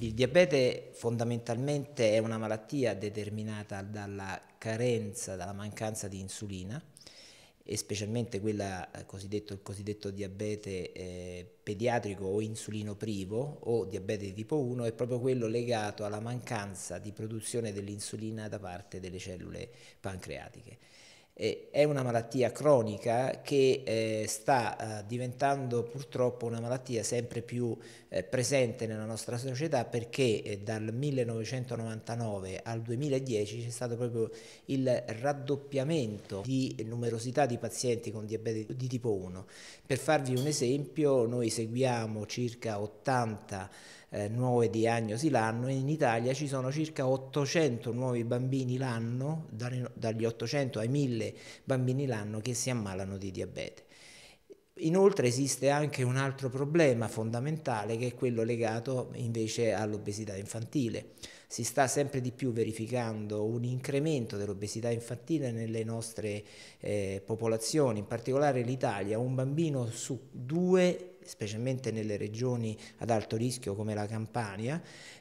Il diabete fondamentalmente è una malattia determinata dalla carenza, dalla mancanza di insulina e specialmente quella, eh, cosiddetto, il cosiddetto diabete eh, pediatrico o insulino privo o diabete di tipo 1 è proprio quello legato alla mancanza di produzione dell'insulina da parte delle cellule pancreatiche è una malattia cronica che eh, sta eh, diventando purtroppo una malattia sempre più eh, presente nella nostra società perché eh, dal 1999 al 2010 c'è stato proprio il raddoppiamento di numerosità di pazienti con diabete di tipo 1. Per farvi un esempio, noi seguiamo circa 80 eh, nuove diagnosi l'anno e in Italia ci sono circa 800 nuovi bambini l'anno, dagli 800 ai 1000 bambini l'anno che si ammalano di diabete. Inoltre esiste anche un altro problema fondamentale che è quello legato invece all'obesità infantile. Si sta sempre di più verificando un incremento dell'obesità infantile nelle nostre eh, popolazioni, in particolare l'Italia, un bambino su due, specialmente nelle regioni ad alto rischio come la Campania,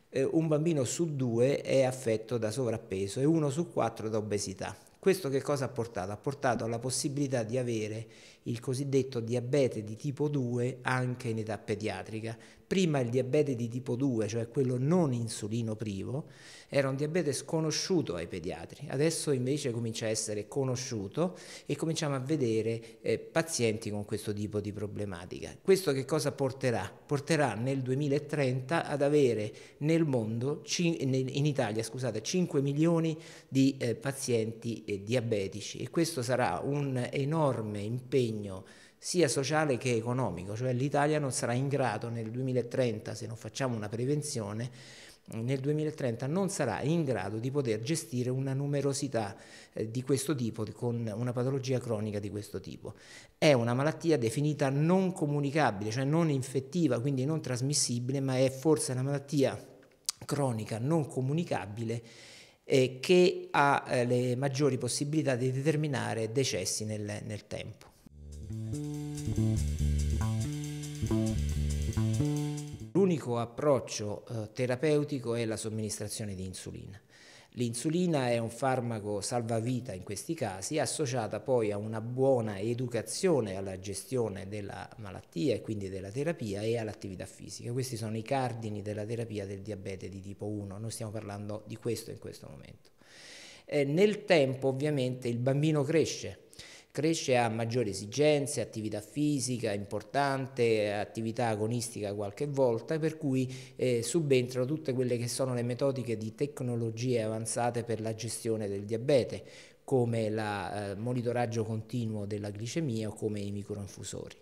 eh, un bambino su due è affetto da sovrappeso e uno su quattro da obesità. Questo che cosa ha portato? Ha portato alla possibilità di avere il cosiddetto diabete di tipo 2 anche in età pediatrica. Prima il diabete di tipo 2, cioè quello non insulino privo, era un diabete sconosciuto ai pediatri. Adesso invece comincia a essere conosciuto e cominciamo a vedere eh, pazienti con questo tipo di problematica. Questo che cosa porterà? Porterà nel 2030 ad avere nel mondo, in Italia, scusate, 5 milioni di eh, pazienti eh, diabetici e questo sarà un enorme impegno impegno sia sociale che economico, cioè l'Italia non sarà in grado nel 2030, se non facciamo una prevenzione, nel 2030 non sarà in grado di poter gestire una numerosità eh, di questo tipo, con una patologia cronica di questo tipo. È una malattia definita non comunicabile, cioè non infettiva, quindi non trasmissibile, ma è forse una malattia cronica non comunicabile eh, che ha eh, le maggiori possibilità di determinare decessi nel, nel tempo. L'unico approccio eh, terapeutico è la somministrazione di insulina. L'insulina è un farmaco salvavita in questi casi, associata poi a una buona educazione alla gestione della malattia e quindi della terapia e all'attività fisica. Questi sono i cardini della terapia del diabete di tipo 1, noi stiamo parlando di questo in questo momento. Eh, nel tempo ovviamente il bambino cresce, cresce a maggiori esigenze, attività fisica importante, attività agonistica qualche volta, per cui eh, subentrano tutte quelle che sono le metodiche di tecnologie avanzate per la gestione del diabete come il eh, monitoraggio continuo della glicemia o come i microinfusori.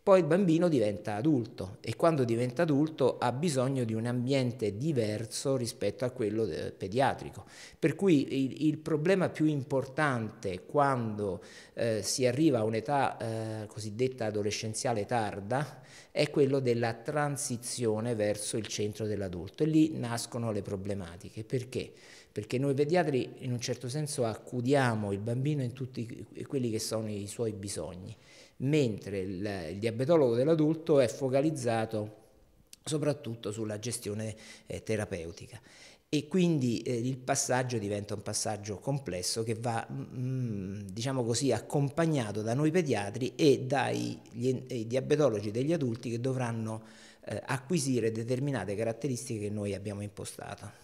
Poi il bambino diventa adulto e quando diventa adulto ha bisogno di un ambiente diverso rispetto a quello de- eh, pediatrico. Per cui il, il, problema più importante quando eh, si arriva a un'età eh, cosiddetta adolescenziale tarda è quello della transizione verso il centro dell'adulto e lì nascono le problematiche. Perché? Perché noi pediatri in un certo senso accudiamo nutriamo il bambino in tutti quelli che sono i suoi bisogni, mentre il, il diabetologo dell'adulto è focalizzato soprattutto sulla gestione eh, terapeutica e quindi eh, il passaggio diventa un passaggio complesso che va, mh, mm, mm, diciamo così, accompagnato da noi pediatri e dai gli, diabetologi degli adulti che dovranno eh, acquisire determinate caratteristiche che noi abbiamo impostato.